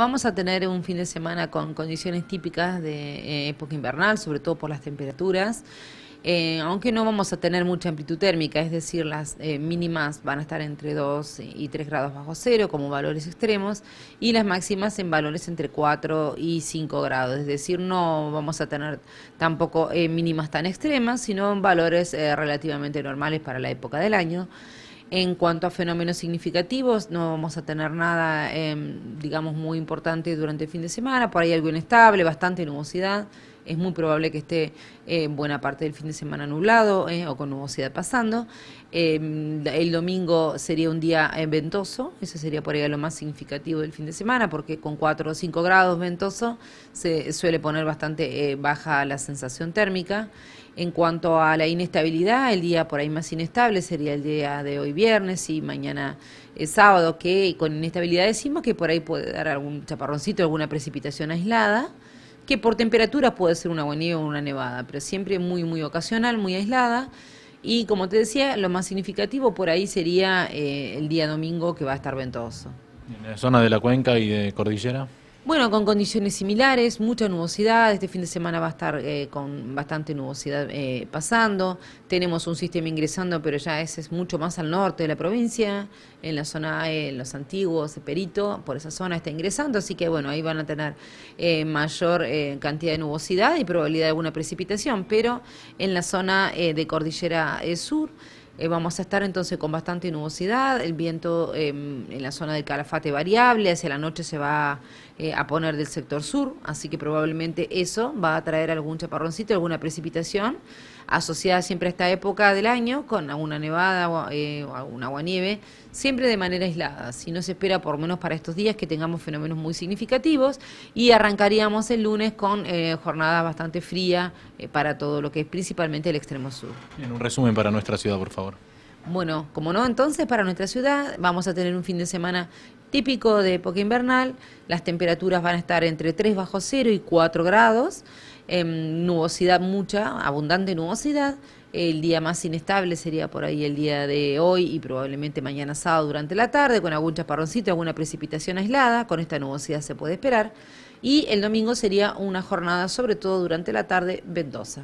Vamos a tener un fin de semana con condiciones típicas de eh, época invernal, sobre todo por las temperaturas. Eh, aunque no vamos a tener mucha amplitud térmica, es decir, las eh, mínimas van a estar entre 2 y 3 grados bajo cero como valores extremos y las máximas en valores entre 4 y 5 grados, es decir, no vamos a tener tampoco mínimas tan extremas, sino valores relativamente normales para la época del año. En cuanto a fenómenos significativos, no vamos a tener nada em, digamos, muy importante durante el fin de semana, por ahí algo inestable, bastante nubosidad. Es muy probable que esté eh, buena parte del fin de semana nublado eh, o con nubosidad pasando. Em, el domingo sería un día eh, ventoso, ese sería por ahí lo más significativo del fin de semana, porque con 4 o 5 grados ventoso se suele poner bastante eh, baja la sensación térmica. En cuanto a la inestabilidad, el día por ahí más inestable sería el día de hoy viernes y mañana sábado, que con inestabilidad decimos que por ahí puede dar algún chaparroncito, alguna precipitación aislada, que por temperatura puede ser una buenía o una nevada, pero siempre muy, muy ocasional, muy aislada. Y como te decía, lo más significativo por ahí sería eh, el día domingo que va a estar ventoso. ¿En la zona de la cuenca y de cordillera? Bueno, con condiciones similares, mucha nubosidad, este fin de semana va a estar eh, con bastante nubosidad eh, pasando, tenemos un sistema ingresando, pero ya ese es mucho más al norte de la provincia, en la zona eh, en Los Antiguos, Perito, por esa zona está ingresando, así que bueno, ahí van a tener mayor cantidad de nubosidad y probabilidad de alguna precipitación, pero en la zona de Cordillera Sur, eh, vamos a estar entonces con bastante nubosidad, el viento em, en la zona de Calafate variable, hacia la noche se va eh, a poner del sector sur, así que probablemente eso va a traer algún chaparroncito, alguna precipitación asociada siempre a esta época del año con alguna nevada o, eh, o alguna agua nieve siempre de manera aislada. Si no se espera, por menos para estos días, que tengamos fenómenos muy significativos y arrancaríamos el lunes con eh, jornada bastante fría eh, para todo lo que es principalmente el extremo sur. En un resumen para nuestra ciudad, por favor. Bueno, como no, entonces para nuestra ciudad vamos a tener un fin de semana típico de época invernal. Las temperaturas van a estar entre 3 bajo cero y 4 grados. Em, nubosidad mucha, abundante nubosidad. El día más inestable sería por ahí el día de hoy y probablemente mañana sábado durante la tarde, con algún chaparroncito, alguna precipitación aislada, con esta nubosidad se puede esperar. Y el domingo sería una jornada, sobre todo durante la tarde, ventosa.